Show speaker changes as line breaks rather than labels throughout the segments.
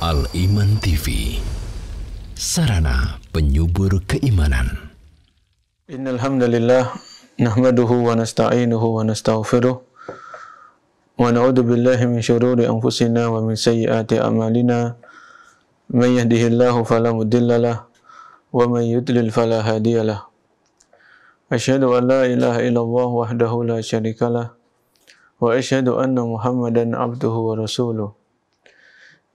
Al-Iman TV Sarana penyubur keimanan Innalhamdulillah nahmaduhu wa nasta'inuhu wa nasta'ufiruh wa na'udhu billahi min syururi anfusina wa min sayyati a'malina Man yahdihillahu falamudillalah wa man yudlil falahadiyalah Ashadu an la ilaha illallah wahdahu la syarikalah wa ashadu anna Muhammadan abduhu wa rasuluh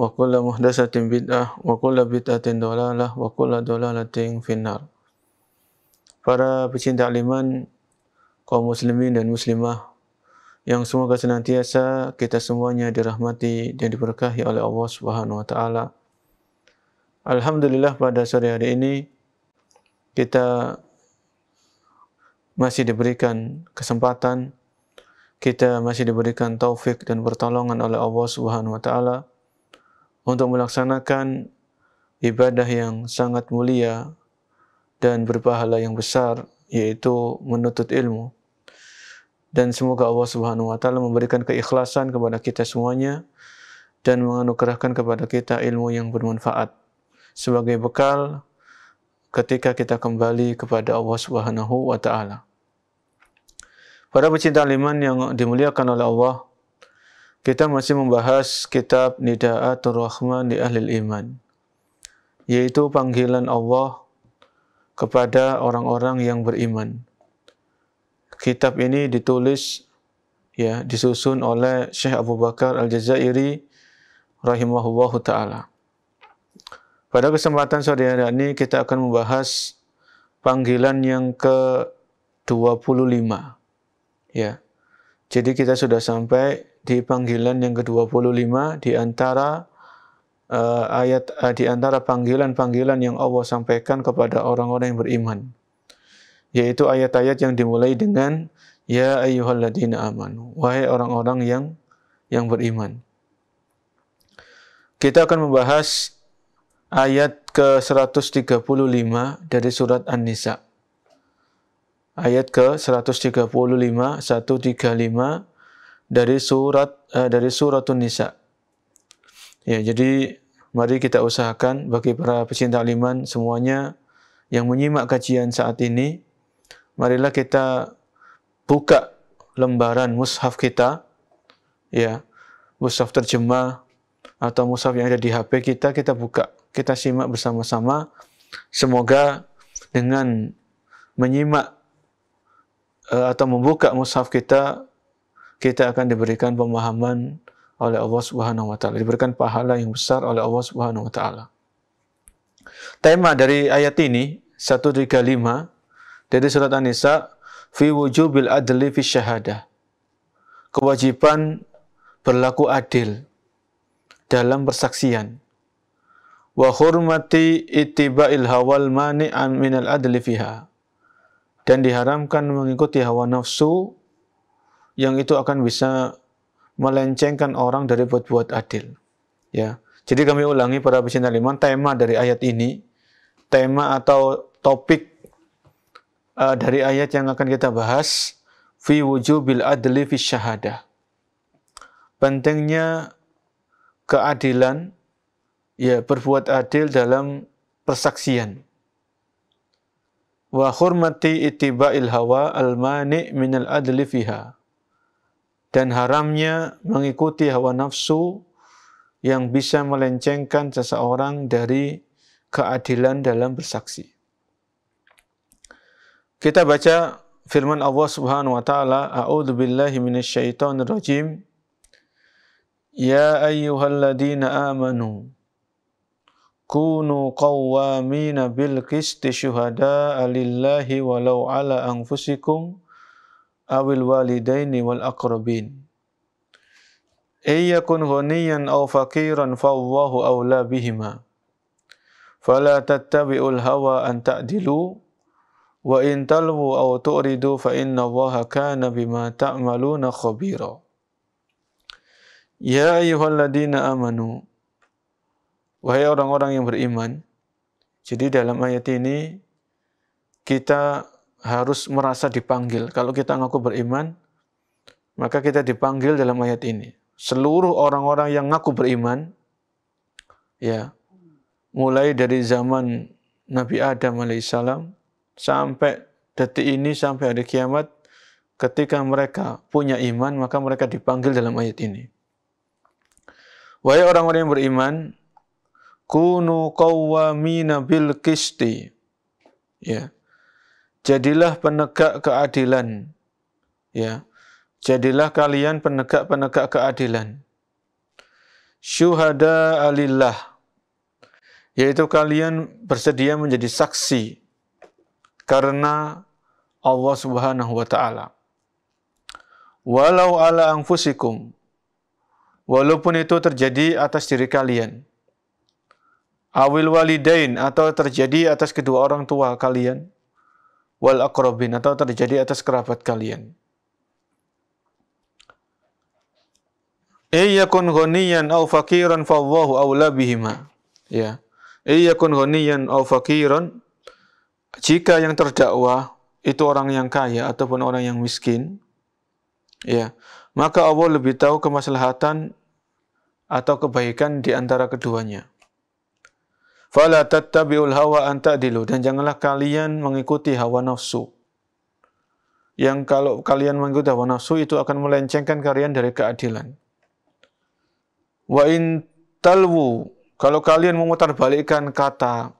wa kullu muhdatsatin bid'ah wa kullu bid'atin dalalah wa kullu dalalatin finnar. Para pecinta aliman kaum muslimin dan muslimah yang semoga senantiasa kita semuanya dirahmati dan diberkahi oleh Allah Subhanahu wa taala. Alhamdulillah pada sore hari ini kita masih diberikan kesempatan kita masih diberikan taufik dan pertolongan oleh Allah Subhanahu wa taala untuk melaksanakan ibadah yang sangat mulia dan berpahala yang besar yaitu menuntut ilmu dan semoga Allah Subhanahu wa taala memberikan keikhlasan kepada kita semuanya dan menganugerahkan kepada kita ilmu yang bermanfaat sebagai bekal ketika kita kembali kepada Allah Subhanahu wa taala. Para pecinta iman yang dimuliakan oleh Allah Kita masih membahas kitab Nida'atul Rahman di Ahlil Iman, yaitu panggilan Allah kepada orang-orang yang beriman. Kitab ini ditulis ya disusun oleh Syekh Abu Bakar Al-Jazairi rahimahullahu taala. Pada kesempatan sore hari ini kita akan membahas panggilan yang ke-25. Ya. Jadi kita sudah sampai di panggilan yang ke-25 di antara uh, ayat uh, di antara panggilan-panggilan yang Allah sampaikan kepada orang-orang yang beriman yaitu ayat-ayat yang dimulai dengan ya ayyuhalladzina amanu wahai orang-orang yang yang beriman kita akan membahas ayat ke-135 dari surat An-Nisa ayat ke-135 135 dari surat uh, dari suratun nisa. Ya, jadi mari kita usahakan bagi para pecinta aliman semuanya yang menyimak kajian saat ini, marilah kita buka lembaran mushaf kita, ya, mushaf terjemah atau mushaf yang ada di HP kita, kita buka, kita simak bersama-sama. Semoga dengan menyimak eh, atau membuka mushaf kita kita akan diberikan pemahaman oleh Allah Subhanahu wa taala, diberikan pahala yang besar oleh Allah Subhanahu wa taala. Tema dari ayat ini 135 dari surat An-Nisa fi wujubil adli fi syahadah. Kewajiban berlaku adil dalam persaksian. Wa hurmati ittiba'il hawal mani'an minal adli fiha. Dan diharamkan mengikuti hawa nafsu yang itu akan bisa melencengkan orang dari buat-buat adil. Ya. Jadi kami ulangi para pecinta iman, tema dari ayat ini, tema atau topik uh, dari ayat yang akan kita bahas, fi wujubil adli fi syahadah. Pentingnya keadilan, ya berbuat adil dalam persaksian. Wa hurmati ittiba'il hawa al-mani' minal adli fiha dan haramnya mengikuti hawa nafsu yang bisa melencengkan seseorang dari keadilan dalam bersaksi. Kita baca firman Allah Subhanahu wa taala, "A'udzu billahi minasyaitonir rajim." Ya ayyuhalladzina amanu kunu qawwamina bil qisti syuhada'a lillahi walau ala anfusikum awil walidaini wal aqrabin ayyakun ghaniyan aw faqiran fawwahu awla bihima fala tattabi'ul hawa an ta'dilu wa in talwu aw tu'ridu fa inna allaha kana bima ta'maluna khabira ya ayyuhalladzina amanu wahai orang-orang yang beriman jadi dalam ayat ini kita harus merasa dipanggil. Kalau kita ngaku beriman, maka kita dipanggil dalam ayat ini. Seluruh orang-orang yang ngaku beriman, ya, mulai dari zaman Nabi Adam alaihissalam sampai detik ini sampai hari kiamat, ketika mereka punya iman, maka mereka dipanggil dalam ayat ini. Wahai orang-orang yang beriman, kunu qawwamina bil kisti. Ya jadilah penegak keadilan. Ya. Jadilah kalian penegak-penegak keadilan. Syuhada alillah. Yaitu kalian bersedia menjadi saksi karena Allah Subhanahu wa taala. Walau ala anfusikum. Walaupun itu terjadi atas diri kalian. Awil walidain atau terjadi atas kedua orang tua kalian wal akrobin atau terjadi atas kerabat kalian. Iyakun ghaniyan aw fakiran fallahu awla bihima. Ya. Iyakun ghaniyan aw fakiran jika yang terdakwa itu orang yang kaya ataupun orang yang miskin, ya, maka Allah lebih tahu kemaslahatan atau kebaikan di antara keduanya. Fala tattabi'ul hawa an ta'dilu dan janganlah kalian mengikuti hawa nafsu. Yang kalau kalian mengikuti hawa nafsu itu akan melencengkan kalian dari keadilan. Wa in talwu kalau kalian memutarbalikkan kata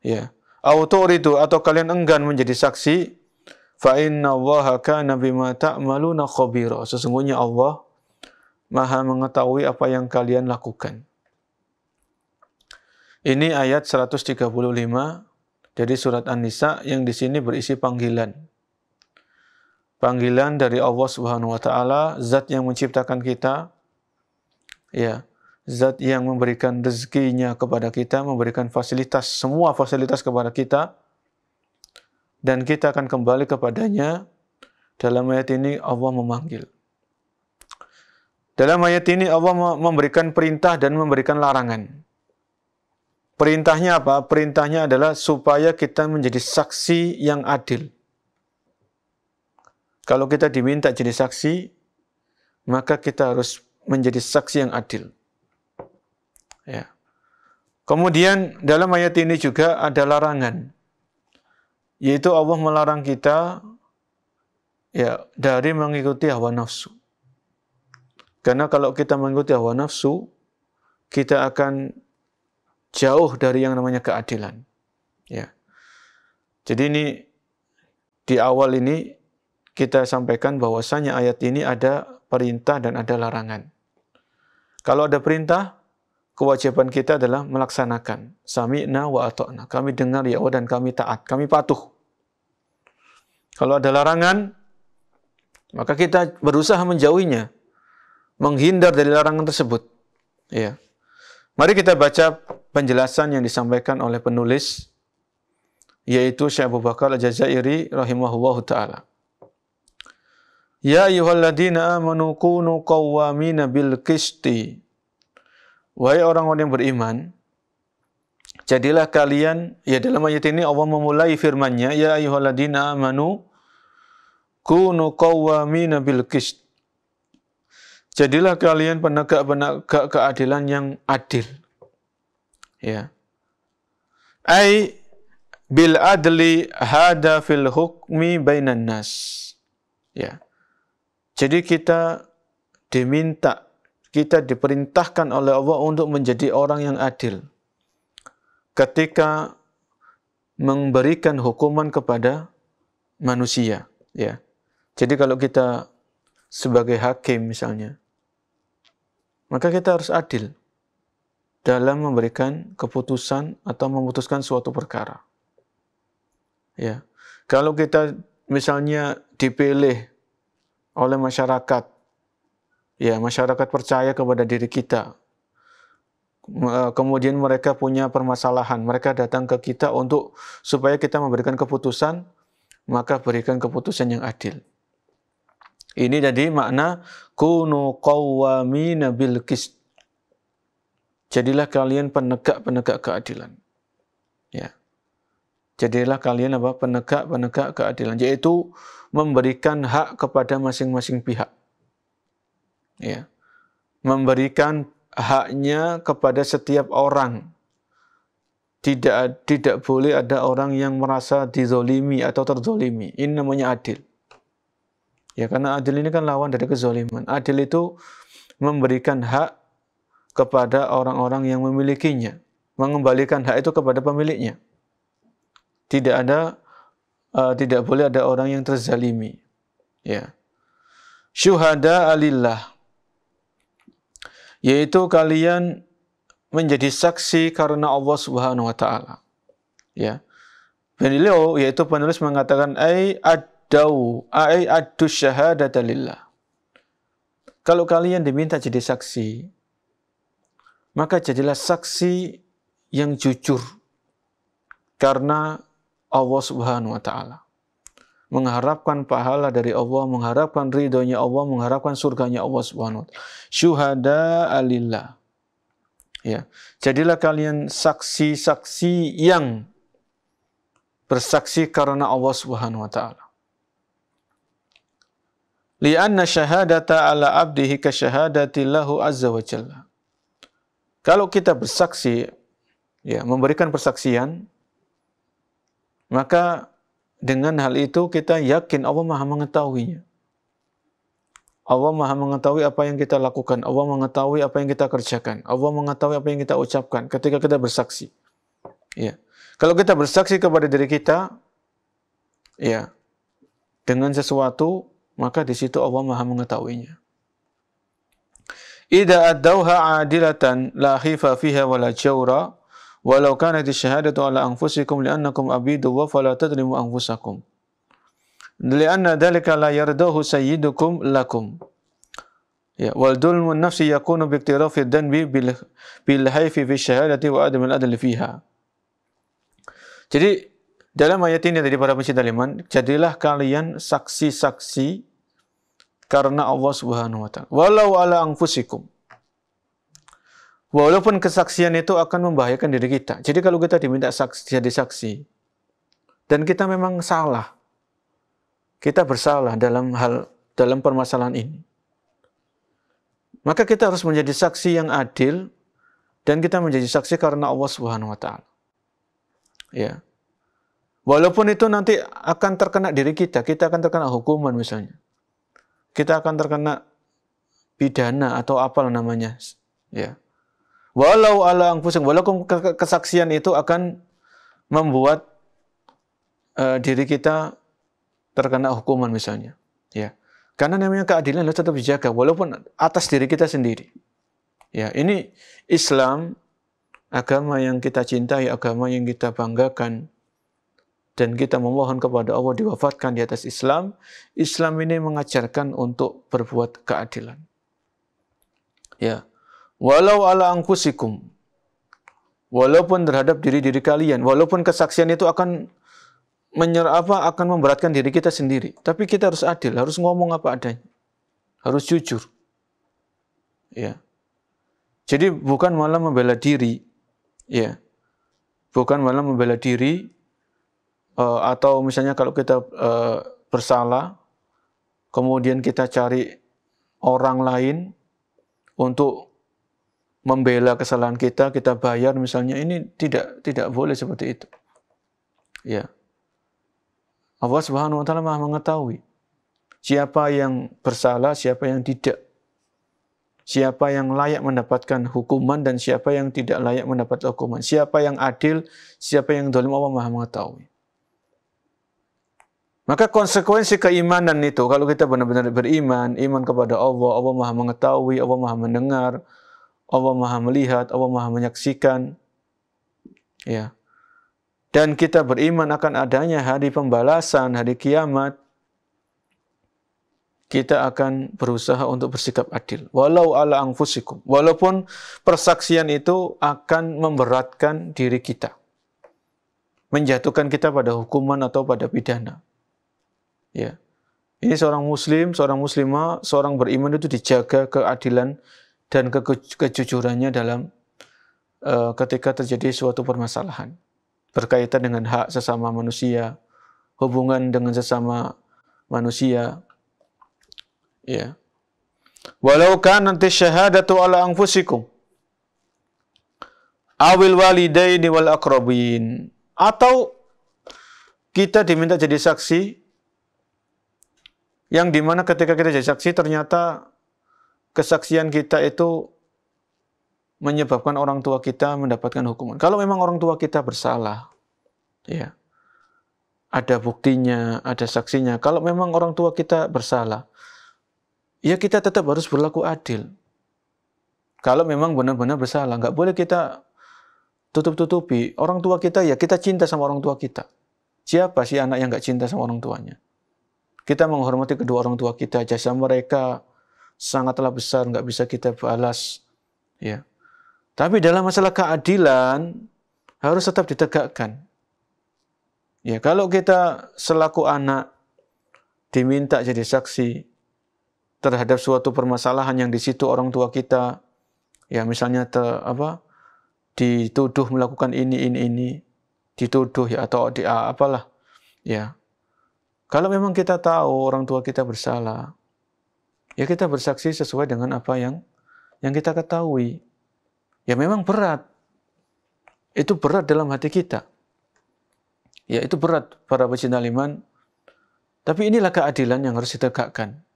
ya itu atau kalian enggan menjadi saksi fa inna kana bima ta'maluna khabira sesungguhnya Allah maha mengetahui apa yang kalian lakukan ini ayat 135 dari surat An-Nisa yang di sini berisi panggilan. Panggilan dari Allah Subhanahu wa taala, zat yang menciptakan kita. Ya, zat yang memberikan rezekinya kepada kita, memberikan fasilitas semua fasilitas kepada kita dan kita akan kembali kepadanya. Dalam ayat ini Allah memanggil. Dalam ayat ini Allah memberikan perintah dan memberikan larangan. Perintahnya apa? Perintahnya adalah supaya kita menjadi saksi yang adil. Kalau kita diminta jadi saksi, maka kita harus menjadi saksi yang adil. Ya. Kemudian dalam ayat ini juga ada larangan, yaitu Allah melarang kita ya dari mengikuti hawa nafsu. Karena kalau kita mengikuti hawa nafsu, kita akan jauh dari yang namanya keadilan. Ya. Jadi ini di awal ini kita sampaikan bahwasanya ayat ini ada perintah dan ada larangan. Kalau ada perintah, kewajiban kita adalah melaksanakan. Sami'na wa ato'na. Kami dengar ya Allah dan kami taat, kami patuh. Kalau ada larangan, maka kita berusaha menjauhinya, menghindar dari larangan tersebut. Ya. Mari kita baca penjelasan yang disampaikan oleh penulis yaitu Syekh Abu Bakar Al-Jazairi rahimahullahu taala. Ya ayyuhalladzina amanu kunu qawwamina bil qisti. Wahai orang-orang yang beriman, jadilah kalian ya dalam ayat ini Allah memulai firman-Nya ya ayyuhalladzina amanu kunu qawwamina bil qist. Jadilah kalian penegak-penegak keadilan yang adil. Ya. Ai bil adli hada fil hukmi bainan nas. Ya. Jadi kita diminta, kita diperintahkan oleh Allah untuk menjadi orang yang adil. Ketika memberikan hukuman kepada manusia, ya. Jadi kalau kita sebagai hakim misalnya. Maka kita harus adil dalam memberikan keputusan atau memutuskan suatu perkara. Ya. Kalau kita misalnya dipilih oleh masyarakat, ya masyarakat percaya kepada diri kita, eh, kemudian mereka punya permasalahan, mereka datang ke kita untuk supaya kita memberikan keputusan, maka berikan keputusan yang adil. Ini jadi makna kunu qawwamina bil qist. Jadilah kalian penegak-penegak keadilan. Ya. Jadilah kalian apa? Penegak-penegak keadilan, yaitu memberikan hak kepada masing-masing pihak. Ya. Memberikan haknya kepada setiap orang. Tidak tidak boleh ada orang yang merasa dizolimi atau terzolimi. Ini namanya adil. Ya, karena adil ini kan lawan dari kezoliman. Adil itu memberikan hak kepada orang-orang yang memilikinya, mengembalikan hak itu kepada pemiliknya. Tidak ada uh, tidak boleh ada orang yang terzalimi. Ya. Syuhada alillah yaitu kalian menjadi saksi karena Allah Subhanahu wa taala. Ya. Beliau yaitu penulis mengatakan ai dau ai adu syahadata Kalau kalian diminta jadi saksi, maka jadilah saksi yang jujur karena Allah Subhanahu wa taala. Mengharapkan pahala dari Allah, mengharapkan ridhonya Allah, mengharapkan surganya Allah Subhanahu wa taala. Syuhada alillah. Ya. Jadilah kalian saksi-saksi yang bersaksi karena Allah Subhanahu wa taala. Lianna syahadata ala abdihi kasyahadati lahu azza wa jalla. Kalau kita bersaksi, ya, memberikan persaksian, maka dengan hal itu kita yakin Allah maha mengetahuinya. Allah maha mengetahui apa yang kita lakukan. Allah mengetahui apa yang kita kerjakan. Allah mengetahui apa yang kita ucapkan ketika kita bersaksi. Ya. Kalau kita bersaksi kepada diri kita, ya, dengan sesuatu maka di situ Allah Maha mengetahuinya. Idza addauha adilatan la khifa fiha wala jawra walau kanat asyhadatu ala anfusikum li'annakum abidu wa fala tadrimu anfusakum. Li'anna dhalika la yardahu sayyidukum lakum. Ya, wal dulmun nafsi yakunu biktirafi danbi bil bil haifi fi syahadati wa adam al adl fiha. Jadi dalam ayat ini tadi para pencinta iman, jadilah kalian saksi-saksi karena Allah Subhanahu wa taala. Walau ala anfusikum. Walaupun kesaksian itu akan membahayakan diri kita. Jadi kalau kita diminta saksi, jadi saksi dan kita memang salah. Kita bersalah dalam hal dalam permasalahan ini. Maka kita harus menjadi saksi yang adil dan kita menjadi saksi karena Allah Subhanahu wa taala. Ya. Walaupun itu nanti akan terkena diri kita, kita akan terkena hukuman misalnya kita akan terkena pidana atau apa namanya ya walau ala pusing walaupun kesaksian itu akan membuat uh, diri kita terkena hukuman misalnya ya karena namanya keadilan harus tetap dijaga walaupun atas diri kita sendiri ya ini Islam agama yang kita cintai agama yang kita banggakan dan kita memohon kepada Allah diwafatkan di atas Islam, Islam ini mengajarkan untuk berbuat keadilan. Ya. Walau ala angkusikum, walaupun terhadap diri-diri kalian, walaupun kesaksian itu akan menyer apa akan memberatkan diri kita sendiri, tapi kita harus adil, harus ngomong apa adanya. Harus jujur. Ya. Jadi bukan malah membela diri, ya. Bukan malah membela diri, uh, atau misalnya kalau kita uh, bersalah, kemudian kita cari orang lain untuk membela kesalahan kita, kita bayar misalnya ini tidak tidak boleh seperti itu. Ya. Allah Subhanahu wa taala Maha mengetahui siapa yang bersalah, siapa yang tidak. Siapa yang layak mendapatkan hukuman dan siapa yang tidak layak mendapat hukuman. Siapa yang adil, siapa yang dolim Allah Maha mengetahui. Maka konsekuensi keimanan itu, kalau kita benar-benar beriman, iman kepada Allah, Allah maha mengetahui, Allah maha mendengar, Allah maha melihat, Allah maha menyaksikan. Ya. Dan kita beriman akan adanya hari pembalasan, hari kiamat. Kita akan berusaha untuk bersikap adil. Walau ala angfusikum. Walaupun persaksian itu akan memberatkan diri kita. Menjatuhkan kita pada hukuman atau pada pidana Ya. Ini seorang muslim, seorang muslimah, seorang beriman itu dijaga keadilan dan ke kejujurannya dalam uh, ketika terjadi suatu permasalahan berkaitan dengan hak sesama manusia, hubungan dengan sesama manusia. Ya. Walau kan nanti syahadatu ala anfusikum awil walidaini wal akrabin atau kita diminta jadi saksi yang dimana ketika kita jadi saksi ternyata kesaksian kita itu menyebabkan orang tua kita mendapatkan hukuman. Kalau memang orang tua kita bersalah, ya, ada buktinya, ada saksinya. Kalau memang orang tua kita bersalah, ya kita tetap harus berlaku adil. Kalau memang benar-benar bersalah, nggak boleh kita tutup-tutupi. Orang tua kita ya kita cinta sama orang tua kita. Siapa sih anak yang nggak cinta sama orang tuanya? Kita menghormati kedua orang tua kita, jasa mereka sangatlah besar, nggak bisa kita balas. Ya. Tapi dalam masalah keadilan harus tetap ditegakkan. Ya, kalau kita selaku anak diminta jadi saksi terhadap suatu permasalahan yang di situ orang tua kita ya misalnya apa dituduh melakukan ini ini ini dituduh ya atau di apalah ya kalau memang kita tahu orang tua kita bersalah, ya kita bersaksi sesuai dengan apa yang yang kita ketahui. Ya memang berat. Itu berat dalam hati kita. Ya itu berat para pecinta iman. Tapi inilah keadilan yang harus ditegakkan.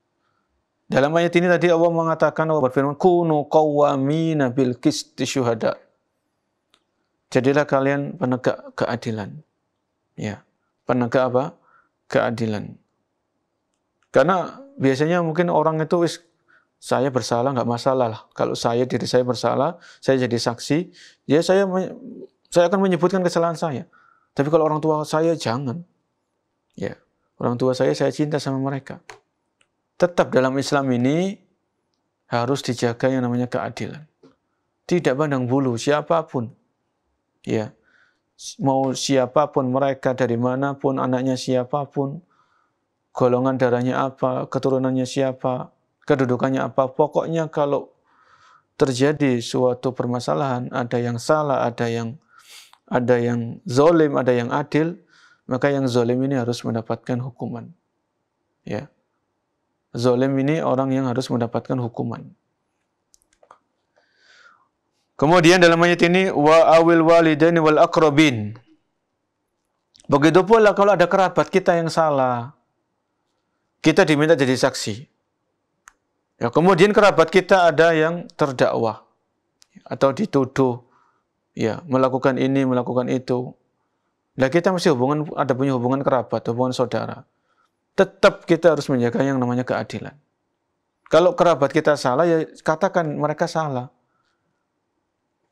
Dalam ayat ini tadi Allah mengatakan Allah berfirman kunu qawwamina bil qisti syuhada. Jadilah kalian penegak keadilan. Ya. Penegak apa? keadilan. Karena biasanya mungkin orang itu saya bersalah nggak masalah lah. Kalau saya diri saya bersalah, saya jadi saksi, ya saya saya akan menyebutkan kesalahan saya. Tapi kalau orang tua saya jangan. Ya, orang tua saya saya cinta sama mereka. Tetap dalam Islam ini harus dijaga yang namanya keadilan. Tidak pandang bulu siapapun. Ya, mau siapapun mereka, dari manapun, anaknya siapapun, golongan darahnya apa, keturunannya siapa, kedudukannya apa. Pokoknya kalau terjadi suatu permasalahan, ada yang salah, ada yang ada yang zolim, ada yang adil, maka yang zolim ini harus mendapatkan hukuman. Ya. Zolim ini orang yang harus mendapatkan hukuman. Kemudian dalam ayat ini wa awil walidaini wal akrobin. Begitu pula kalau ada kerabat kita yang salah, kita diminta jadi saksi. Ya, kemudian kerabat kita ada yang terdakwa atau dituduh ya melakukan ini, melakukan itu. Nah, kita masih hubungan ada punya hubungan kerabat, hubungan saudara. Tetap kita harus menjaga yang namanya keadilan. Kalau kerabat kita salah ya katakan mereka salah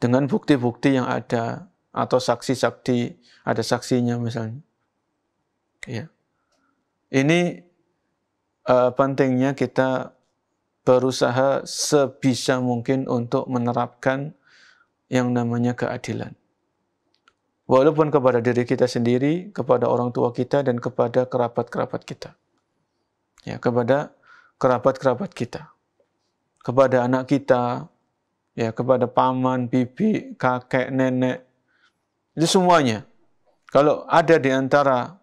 dengan bukti-bukti yang ada atau saksi-saksi ada saksinya misalnya. Ya. Ini uh, pentingnya kita berusaha sebisa mungkin untuk menerapkan yang namanya keadilan. Walaupun kepada diri kita sendiri, kepada orang tua kita, dan kepada kerabat-kerabat kita. Ya, kepada kerabat-kerabat kita. Kepada anak kita, ya kepada paman, bibi, kakek, nenek, itu semuanya. Kalau ada di antara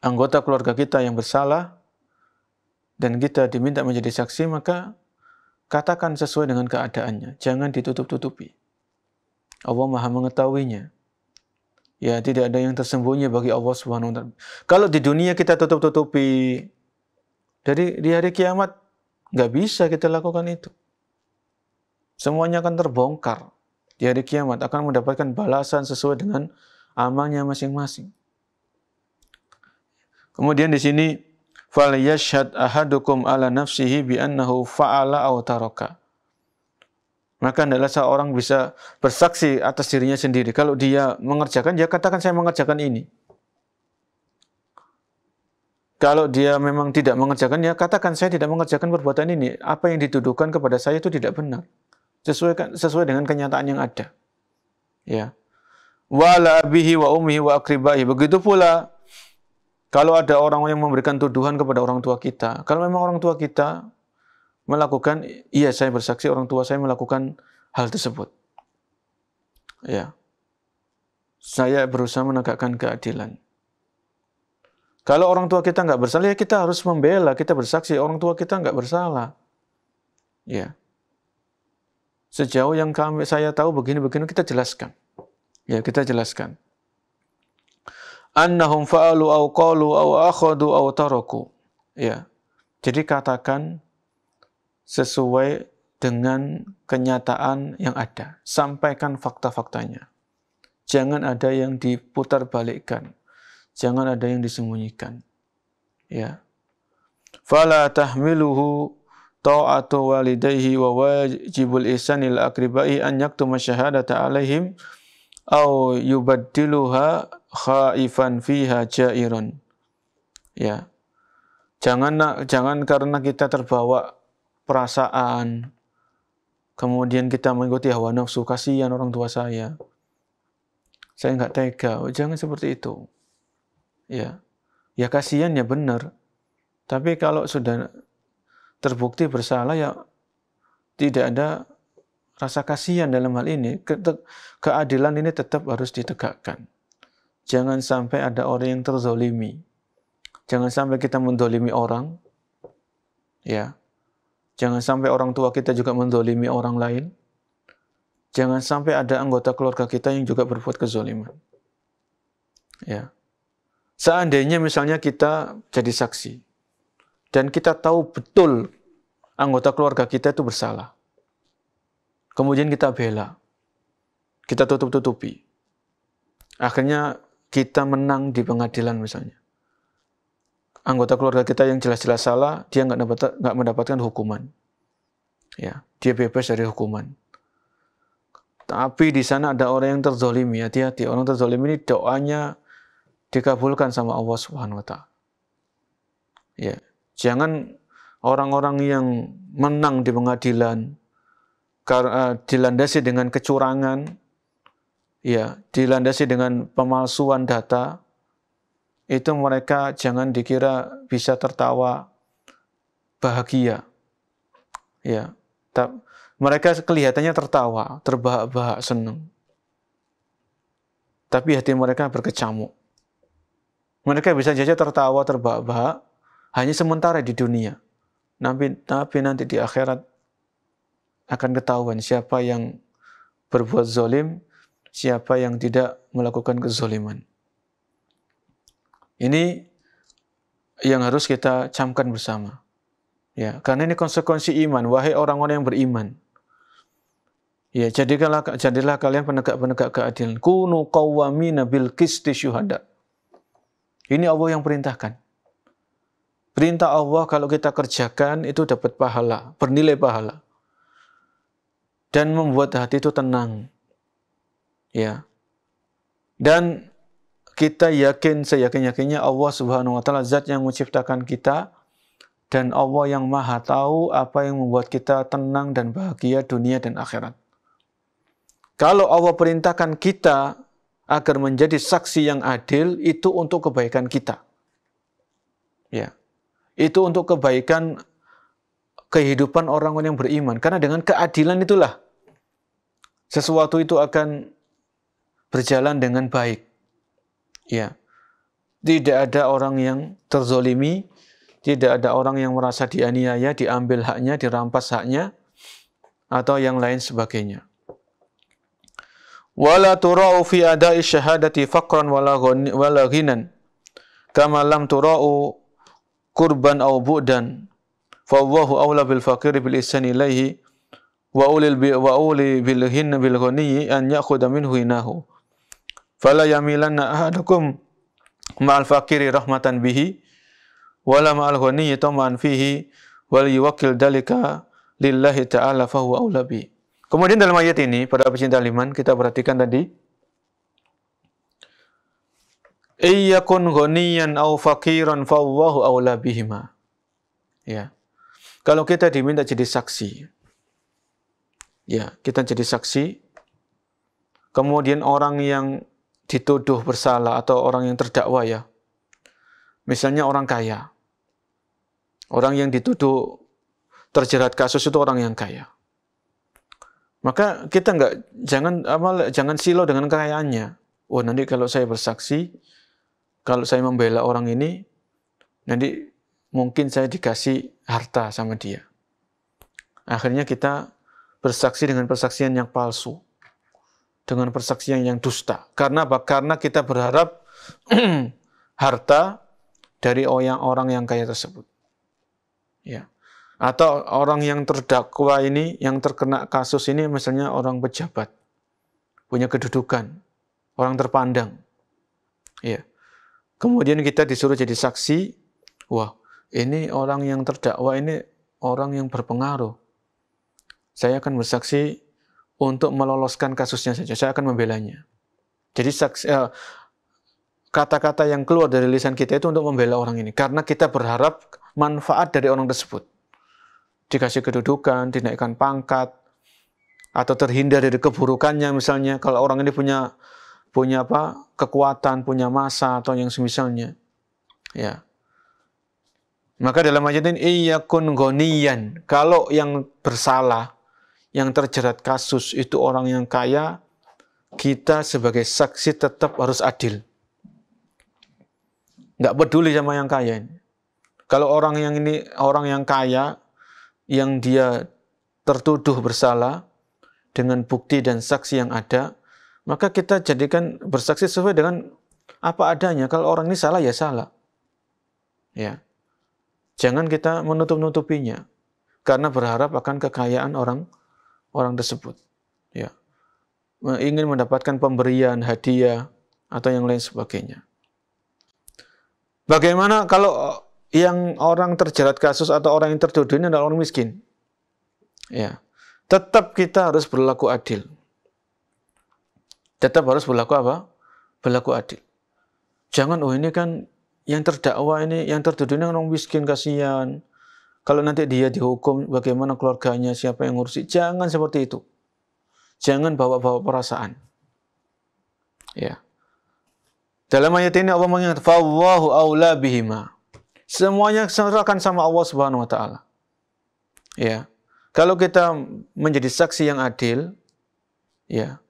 anggota keluarga kita yang bersalah dan kita diminta menjadi saksi, maka katakan sesuai dengan keadaannya. Jangan ditutup-tutupi. Allah maha mengetahuinya. Ya, tidak ada yang tersembunyi bagi Allah Subhanahu wa taala. Kalau di dunia kita tutup-tutupi, dari di hari kiamat nggak bisa kita lakukan itu. Semuanya akan terbongkar di hari kiamat, akan mendapatkan balasan sesuai dengan amalnya masing-masing. Kemudian di sini yashhad ahadukum ala nafsihi bi annahu fa'ala aw taraka. Maka hendaklah seorang bisa bersaksi atas dirinya sendiri. Kalau dia mengerjakan, dia katakan saya mengerjakan ini. Kalau dia memang tidak mengerjakan, ya katakan saya tidak mengerjakan perbuatan ini. Apa yang dituduhkan kepada saya itu tidak benar sesuai sesuai dengan kenyataan yang ada. Ya. Wala bihi wa ummihi wa akribahi. Begitu pula kalau ada orang yang memberikan tuduhan kepada orang tua kita, kalau memang orang tua kita melakukan, iya saya bersaksi orang tua saya melakukan hal tersebut. Ya. Saya berusaha menegakkan keadilan. Kalau orang tua kita nggak bersalah, ya kita harus membela, kita bersaksi orang tua kita nggak bersalah. Ya sejauh yang kami saya tahu begini-begini kita jelaskan. Ya, kita jelaskan. Annahum fa'alu au qalu au akhadu au taraku. Ya. Jadi katakan sesuai dengan kenyataan yang ada. Sampaikan fakta-faktanya. Jangan ada yang diputar balikkan. Jangan ada yang disembunyikan. Ya. Fala tahmiluhu ta'atu walidayhi wa wajibul ihsanil akribai an yaktuma syahadata alaihim au yubaddiluha khaifan fiha jairan ya jangan jangan karena kita terbawa perasaan kemudian kita mengikuti hawa nafsu kasihan orang tua saya saya nggak tega oh, jangan seperti itu ya ya kasihan ya benar tapi kalau sudah terbukti bersalah ya tidak ada rasa kasihan dalam hal ini. Keadilan ini tetap harus ditegakkan. Jangan sampai ada orang yang terzolimi. Jangan sampai kita mendolimi orang. Ya. Jangan sampai orang tua kita juga mendolimi orang lain. Jangan sampai ada anggota keluarga kita yang juga berbuat kezoliman. Ya. Seandainya misalnya kita jadi saksi, dan kita tahu betul anggota keluarga kita itu bersalah. Kemudian kita bela. Kita tutup-tutupi. Akhirnya kita menang di pengadilan misalnya. Anggota keluarga kita yang jelas-jelas salah, dia nggak mendapat, mendapatkan hukuman. Ya, dia bebas dari hukuman. Tapi di sana ada orang yang terzolimi, hati-hati. Orang terzolimi ini doanya dikabulkan sama Allah Subhanahu wa taala. Ya. Jangan orang-orang yang menang di pengadilan eh, dilandasi dengan kecurangan, ya, dilandasi dengan pemalsuan data, itu mereka jangan dikira bisa tertawa bahagia. Ya, mereka kelihatannya tertawa, terbahak-bahak, senang. Tapi hati mereka berkecamuk. Mereka bisa saja tertawa terbahak-bahak, hanya sementara di dunia. Tapi, tapi nanti di akhirat akan ketahuan siapa yang berbuat zolim, siapa yang tidak melakukan kezoliman. Ini yang harus kita camkan bersama. Ya, karena ini konsekuensi iman. Wahai orang-orang yang beriman, Ya, jadikanlah jadilah kalian penegak-penegak keadilan. Kunu qawwamina bil qisti syuhada. Ini Allah yang perintahkan. Perintah Allah kalau kita kerjakan itu dapat pahala, bernilai pahala. Dan membuat hati itu tenang. Ya. Dan kita yakin seyakin-yakinnya Allah Subhanahu wa taala zat yang menciptakan kita dan Allah yang Maha tahu apa yang membuat kita tenang dan bahagia dunia dan akhirat. Kalau Allah perintahkan kita agar menjadi saksi yang adil itu untuk kebaikan kita. Ya, itu untuk kebaikan kehidupan orang orang yang beriman. Karena dengan keadilan itulah sesuatu itu akan berjalan dengan baik. Ya. Tidak ada orang yang terzolimi, tidak ada orang yang merasa dianiaya, diambil haknya, dirampas haknya, atau yang lain sebagainya. Wala tura'u fi ada'i syahadati faqran wala ghinan kama lam tura'u kurban aw bu'dan fallahu aula bil faqir bil ihsan ilaihi wa ulil bi wa uli bil hin bil ghani an ya'khudha minhu inahu fala yamilanna ahadukum ma'al faqiri rahmatan bihi wala ma'al ghani taman fihi wal yuwakkil dalika lillahi ta'ala fahuwa aula bi kemudian dalam ayat ini pada pecinta liman kita perhatikan tadi Iyakun ghaniyan au fakiran fawwahu awla bihima. Ya. Kalau kita diminta jadi saksi, ya kita jadi saksi, kemudian orang yang dituduh bersalah atau orang yang terdakwa ya, misalnya orang kaya, orang yang dituduh terjerat kasus itu orang yang kaya. Maka kita nggak jangan apa jangan silau dengan kekayaannya. Oh nanti kalau saya bersaksi kalau saya membela orang ini, nanti mungkin saya dikasih harta sama dia. Akhirnya kita bersaksi dengan persaksian yang palsu, dengan persaksian yang dusta. Karena apa? Karena kita berharap harta dari orang-orang yang kaya tersebut. Ya. Atau orang yang terdakwa ini, yang terkena kasus ini, misalnya orang pejabat, punya kedudukan, orang terpandang. Ya Kemudian kita disuruh jadi saksi, wah ini orang yang terdakwa ini orang yang berpengaruh. Saya akan bersaksi untuk meloloskan kasusnya saja. Saya akan membelanya. Jadi saksi, eh, kata-kata yang keluar dari lisan kita itu untuk membela orang ini karena kita berharap manfaat dari orang tersebut dikasih kedudukan dinaikkan pangkat atau terhindar dari keburukannya misalnya kalau orang ini punya punya apa kekuatan, punya masa atau yang semisalnya. Ya. Maka dalam ayat ini kun goniyan. Kalau yang bersalah, yang terjerat kasus itu orang yang kaya, kita sebagai saksi tetap harus adil. Nggak peduli sama yang kaya ini. Kalau orang yang ini orang yang kaya yang dia tertuduh bersalah dengan bukti dan saksi yang ada, maka kita jadikan bersaksi sesuai dengan apa adanya. Kalau orang ini salah ya salah. Ya. Jangan kita menutup-nutupinya karena berharap akan kekayaan orang orang tersebut. Ya. Ingin mendapatkan pemberian, hadiah atau yang lain sebagainya. Bagaimana kalau eh, yang orang terjerat kasus atau orang yang tertuduh ini adalah orang miskin? Ya. Tetap kita harus berlaku adil tetap harus berlaku apa? Berlaku adil. Jangan, oh ini kan yang terdakwa ini, yang tertuduh ini kan orang miskin, kasihan. Kalau nanti dia dihukum, bagaimana keluarganya, siapa yang ngurusi. Jangan seperti itu. Jangan bawa-bawa perasaan. Ya. Dalam ayat ini Allah mengingat, فَاللَّهُ أَوْلَى بِهِمَا Semuanya serahkan sama Allah Subhanahu Wa Taala. Ya. Kalau kita menjadi saksi yang adil, ya,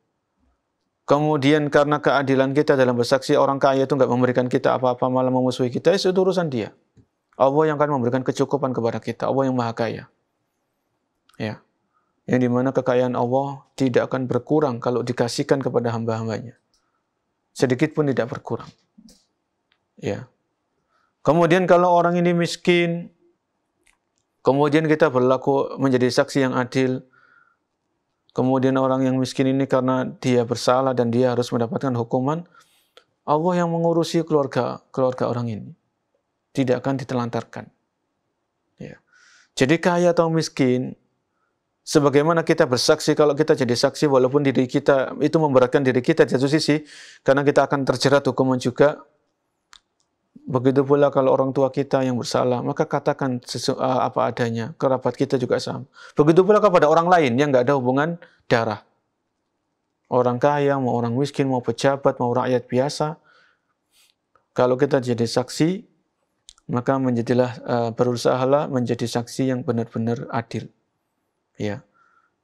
kemudian karena keadilan kita dalam bersaksi orang kaya itu nggak memberikan kita apa-apa malah memusuhi kita itu ya urusan dia Allah yang akan memberikan kecukupan kepada kita Allah yang maha kaya ya yang dimana kekayaan Allah tidak akan berkurang kalau dikasihkan kepada hamba-hambanya sedikit pun tidak berkurang ya kemudian kalau orang ini miskin kemudian kita berlaku menjadi saksi yang adil Kemudian orang yang miskin ini karena dia bersalah dan dia harus mendapatkan hukuman, Allah yang mengurusi keluarga keluarga orang ini. Tidak akan ditelantarkan. Ya. Jadi kaya atau miskin, sebagaimana kita bersaksi kalau kita jadi saksi walaupun diri kita itu memberatkan diri kita di satu sisi karena kita akan terjerat hukuman juga Begitu pula kalau orang tua kita yang bersalah, maka katakan sesu, uh, apa adanya. Kerabat kita juga sama. Begitu pula kepada orang lain yang nggak ada hubungan darah. Orang kaya, mau orang miskin, mau pejabat, mau rakyat biasa. Kalau kita jadi saksi, maka menjadilah uh, berusahalah menjadi saksi yang benar-benar adil. Ya.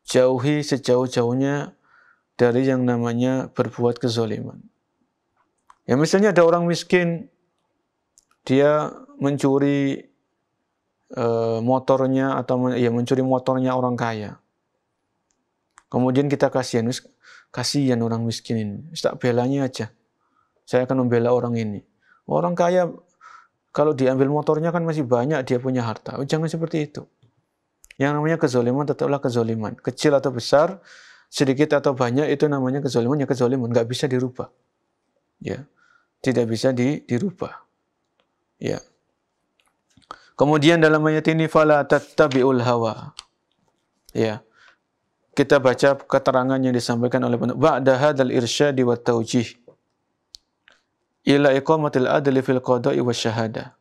Jauhi sejauh-jauhnya dari yang namanya berbuat kezoliman. Ya misalnya ada orang miskin dia mencuri e, motornya atau ya mencuri motornya orang kaya. Kemudian kita kasihan, kasihan orang miskin ini. Tak belanya aja. Saya akan membela orang ini. Orang kaya kalau diambil motornya kan masih banyak dia punya harta. Oh, jangan seperti itu. Yang namanya kezoliman tetaplah kezoliman. Kecil atau besar, sedikit atau banyak itu namanya kezoliman. Ya kezoliman nggak bisa dirubah. Ya, tidak bisa di, dirubah. Ya. Kemudian dalam ayat ini fala tattabi'ul hawa. Ya. Kita baca keterangan yang disampaikan oleh penulis ba'da hadzal irsyadi wat tawjih ila iqamatil adli fil qada'i wasyahada.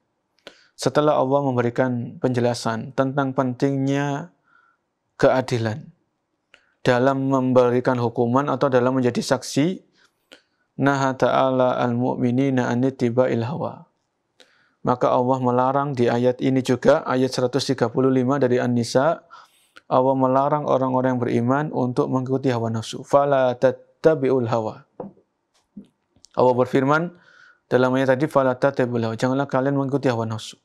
Setelah Allah memberikan penjelasan tentang pentingnya keadilan dalam memberikan hukuman atau dalam menjadi saksi, nah ta'ala al-mu'minina an hawa. Maka Allah melarang di ayat ini juga, ayat 135 dari An-Nisa, Allah melarang orang-orang yang beriman untuk mengikuti hawa nafsu. Fala tattabi'ul hawa. Allah berfirman dalam ayat tadi, Fala tattabi'ul hawa. Janganlah kalian mengikuti hawa nafsu.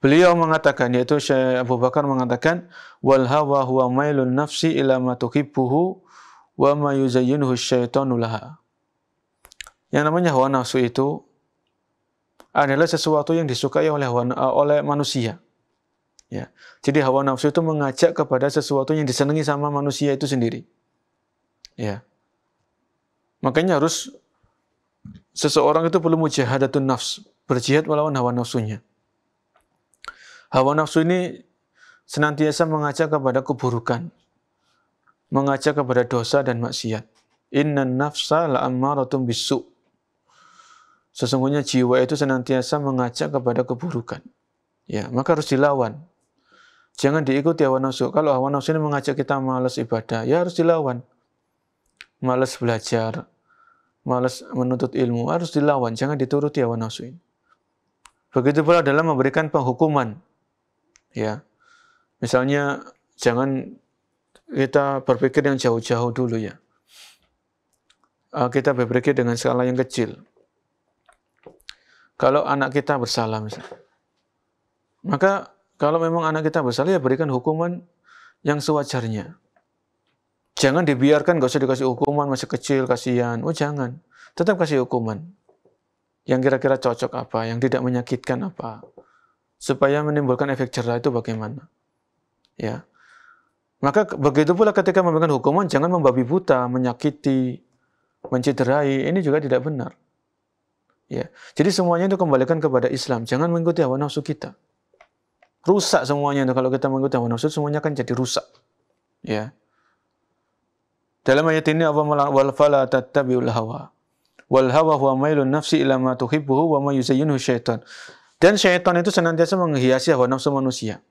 Beliau mengatakan, yaitu Syekh Abu Bakar mengatakan, Wal hawa huwa mailun nafsi ila matukibuhu wa mayuzayyinuhu syaitanulaha. Yang namanya hawa nafsu itu adalah sesuatu yang disukai oleh eh, oleh manusia. Ya. Jadi hawa nafsu itu mengajak kepada sesuatu yang disenangi sama manusia itu sendiri. Ya. Makanya harus seseorang itu perlu mujahadatun nafs, berjihad melawan hawa nafsunya. Hawa nafsu ini senantiasa mengajak kepada keburukan, mengajak kepada dosa dan maksiat. Inna nafsa la bisu sesungguhnya jiwa itu senantiasa mengajak kepada keburukan. Ya, maka harus dilawan. Jangan diikuti hawa nafsu. Kalau hawa nafsu ini mengajak kita malas ibadah, ya harus dilawan. Malas belajar, malas menuntut ilmu, harus dilawan. Jangan dituruti hawa nafsu ini. Begitu pula dalam memberikan penghukuman. Ya. Misalnya jangan kita berpikir yang jauh-jauh dulu ya. Eh, kita berpikir dengan skala yang kecil kalau anak kita bersalah misalnya. Maka kalau memang anak kita bersalah ya berikan hukuman yang sewajarnya. Jangan dibiarkan gak usah dikasih hukuman masih kecil kasihan. Oh jangan. Tetap kasih hukuman. Yang kira-kira cocok apa, yang tidak menyakitkan apa. Supaya menimbulkan efek cerah itu bagaimana? Ya. Maka begitu pula ketika memberikan hukuman jangan membabi buta, menyakiti, mencederai, Ini juga tidak benar. Ya. Jadi semuanya itu kembalikan kepada Islam. Jangan mengikuti hawa nafsu kita. Rusak semuanya itu kalau kita mengikuti hawa nafsu semuanya akan jadi rusak. Ya. Dalam ayat ini Allah melarang wal fala tattabi'ul hawa. Wal hawa huwa mailun nafsi ila ma tuhibbuhu wa ma yuzayyinuhu syaitan. Dan syaitan itu senantiasa menghiasi hawa nafsu manusia.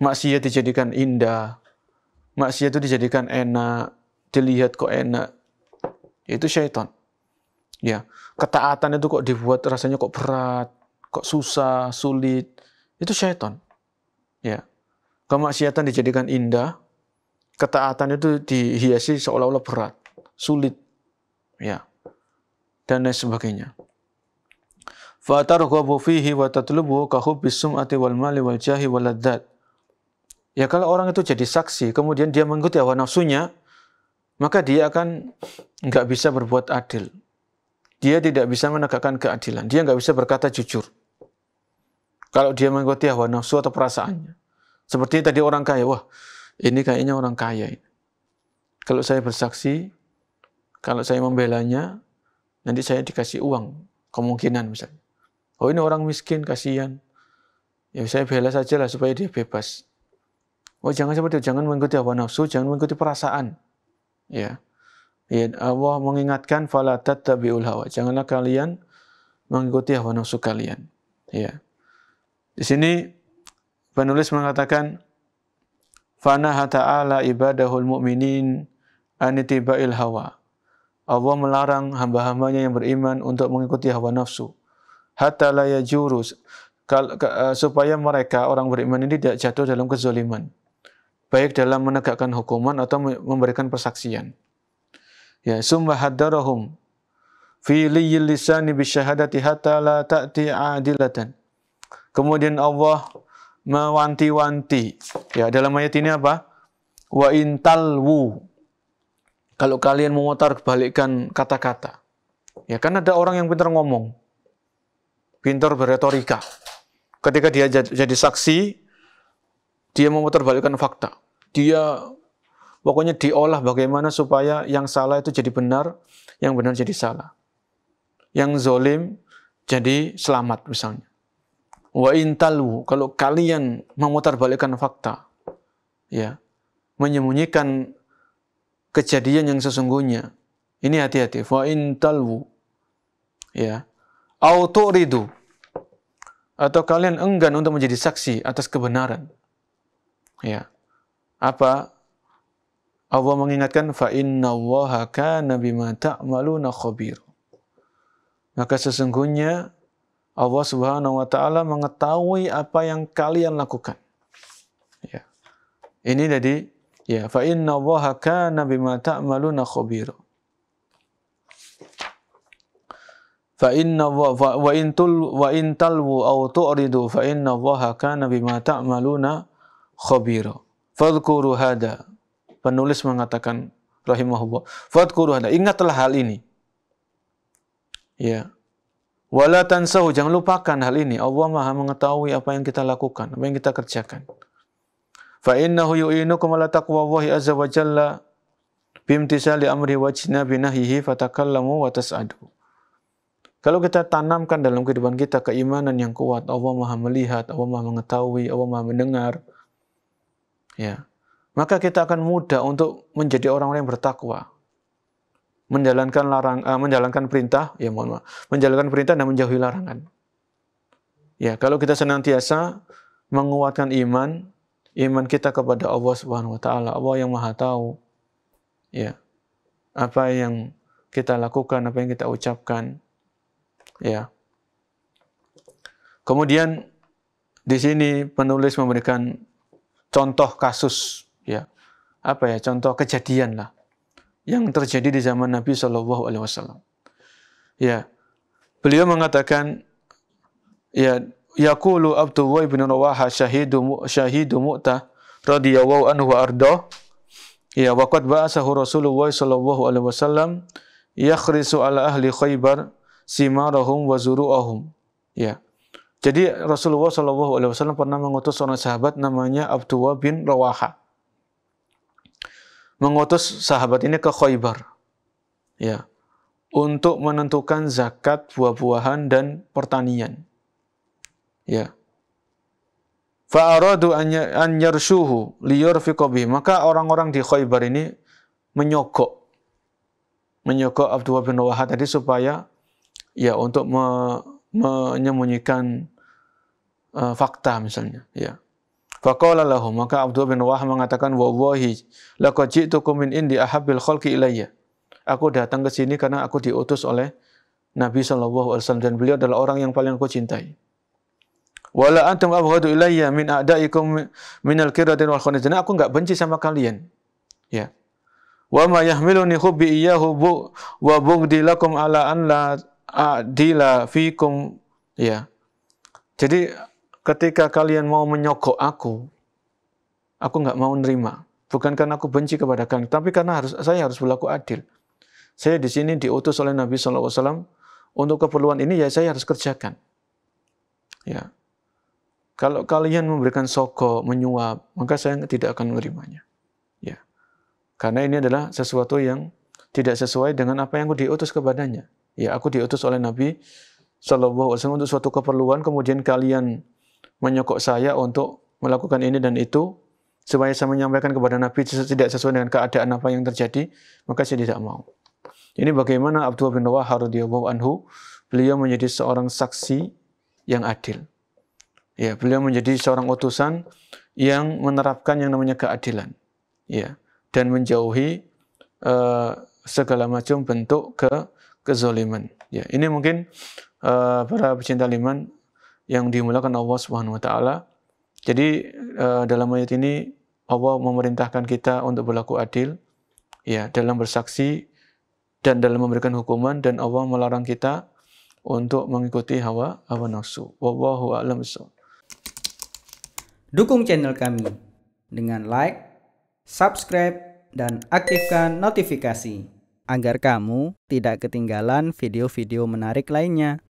Maksiat dijadikan indah. Maksiat itu dijadikan enak. Dilihat kok enak. Itu syaitan. Ya ketaatan itu kok dibuat rasanya kok berat, kok susah, sulit. Itu syaitan. Ya. Kemaksiatan dijadikan indah, ketaatan itu dihiasi seolah-olah berat, sulit. Ya. Dan lain sebagainya. Fatarghabu fihi wa tatlubu ka hubbis sum'ati wal mali wal jahi wal ladzat. Ya kalau orang itu jadi saksi, kemudian dia mengikuti hawa nafsunya, maka dia akan nggak bisa berbuat adil, dia tidak bisa menegakkan keadilan. Dia nggak bisa berkata jujur. Kalau dia mengikuti hawa nafsu atau perasaannya. Seperti tadi orang kaya, wah ini kayaknya orang kaya. Kalau saya bersaksi, kalau saya membelanya, nanti saya dikasih uang. Kemungkinan misalnya. Oh ini orang miskin, kasihan. Ya saya bela lah supaya dia bebas. Oh jangan seperti itu, jangan mengikuti hawa nafsu, jangan mengikuti perasaan. Ya. Ya, Allah mengingatkan fala tattabi'ul hawa. Janganlah kalian mengikuti hawa nafsu kalian. Ya. Di sini penulis mengatakan fanaha ta'ala ibadahul mu'minin anitiba'il hawa. Allah melarang hamba-hambanya yang beriman untuk mengikuti hawa nafsu. Hatta la yajurus eh, supaya mereka orang beriman ini tidak jatuh dalam kezaliman baik dalam menegakkan hukuman atau memberikan persaksian. Ya, summa haddarahum fi liyil lisani bisyahadati hatta la ta'ti adilatan. Kemudian Allah mewanti-wanti. Ya, dalam ayat ini apa? Wa intalwu. Kalau kalian memutar kebalikan kata-kata. Ya, kan ada orang yang pintar ngomong. Pintar berretorika. Ketika dia jadi saksi, dia memutar balikan fakta. Dia Pokoknya diolah bagaimana supaya yang salah itu jadi benar, yang benar jadi salah. Yang zolim jadi selamat misalnya. Wa intalu, kalau kalian memutarbalikkan fakta, ya menyembunyikan kejadian yang sesungguhnya. Ini hati-hati. Wa intalu, ya. ridu atau kalian enggan untuk menjadi saksi atas kebenaran. Ya. Apa Allah mengingatkan fa innallaha kana bima ta'maluna khabir. Maka sesungguhnya Allah Subhanahu wa taala mengetahui apa yang kalian lakukan. Ya. Ini jadi ya fa innallaha kana bima ta'maluna khabir. Fa inna wa, wa in tul wa in talwu aw tu'ridu fa innallaha kana bima ta'maluna khabir. Fadhkuru hada penulis mengatakan rahimahullah. Fadkuru hada. Ingatlah hal ini. Ya. Wala tansahu, jangan lupakan hal ini. Allah Maha mengetahui apa yang kita lakukan, apa yang kita kerjakan. Fa innahu yu'inukum ala taqwallahi azza wa jalla bimtisali amri wajna binahihi fatakallamu wa tas'adu. Kalau kita tanamkan dalam kehidupan kita keimanan yang kuat, Allah Maha melihat, Allah Maha mengetahui, Allah Maha mendengar. Ya maka kita akan mudah untuk menjadi orang-orang yang bertakwa. Menjalankan larang uh, menjalankan perintah, ya mohon maaf, menjalankan perintah dan menjauhi larangan. Ya, kalau kita senantiasa menguatkan iman, iman kita kepada Allah Subhanahu wa taala, Allah yang Maha tahu. Ya. Apa yang kita lakukan, apa yang kita ucapkan. Ya. Kemudian di sini penulis memberikan contoh kasus apa ya contoh kejadian lah yang terjadi di zaman Nabi Shallallahu Alaihi Wasallam. Ya, beliau mengatakan, ya Yakulu Abdullah bin Rawaha syahidu syahidu mu'tah radhiyallahu anhu wa ardoh. Ya waqad ba'asahu Rasulullah sallallahu alaihi wasallam yakhrisu ala ahli Khaybar simarahum wa zuru'ahum. Ya. Jadi Rasulullah sallallahu alaihi wasallam pernah mengutus seorang sahabat namanya Abdullah bin Rawaha mengutus sahabat ini ke Khaybar. Ya. Untuk menentukan zakat buah-buahan dan pertanian. Ya. Fa'aradu an ya-, yarsuhu liyurfiqu Maka orang-orang di Khaybar ini menyokok menyogok Abdullah bin Wahab tadi supaya ya untuk me, menyembunyikan uh, fakta misalnya ya Faqala lahu maka Abdullah bin Wahab mengatakan wallahi laqad ji'tukum min indi ahabbil khalqi ilayya. Aku datang ke sini karena aku diutus oleh Nabi sallallahu alaihi wasallam dan beliau adalah orang yang paling aku cintai. Wala antum abghadu ilayya min a'daikum min al-kiratin wal khanizin. Aku enggak benci sama kalian. Ya. Wa ma yahmiluni hubbi iyyahu bu wa bughdi lakum ala an la adila fikum. Ya. Jadi ketika kalian mau menyogok aku, aku nggak mau nerima. Bukan karena aku benci kepada kalian, tapi karena harus saya harus berlaku adil. Saya di sini diutus oleh Nabi SAW untuk keperluan ini ya saya harus kerjakan. Ya. Kalau kalian memberikan soko, menyuap, maka saya tidak akan menerimanya. Ya. Karena ini adalah sesuatu yang tidak sesuai dengan apa yang aku diutus kepadanya. Ya, aku diutus oleh Nabi Shallallahu Alaihi Wasallam untuk suatu keperluan, kemudian kalian menyokok saya untuk melakukan ini dan itu, supaya saya menyampaikan kepada Nabi tidak sesuai dengan keadaan apa yang terjadi, maka saya tidak mau. Ini bagaimana Abdullah bin Rawah radhiyallahu anhu beliau menjadi seorang saksi yang adil. Ya, beliau menjadi seorang utusan yang menerapkan yang namanya keadilan. Ya, dan menjauhi uh, segala macam bentuk ke kezoliman. Ya, ini mungkin uh, para pecinta liman yang dimulakan Allah Subhanahu wa taala. Jadi eh, dalam ayat ini Allah memerintahkan kita untuk berlaku adil ya dalam bersaksi dan dalam memberikan hukuman dan Allah melarang kita untuk mengikuti hawa hawa nafsu. Wallahu a'lam Dukung channel kami dengan like, subscribe, dan aktifkan notifikasi agar kamu tidak ketinggalan video-video menarik lainnya.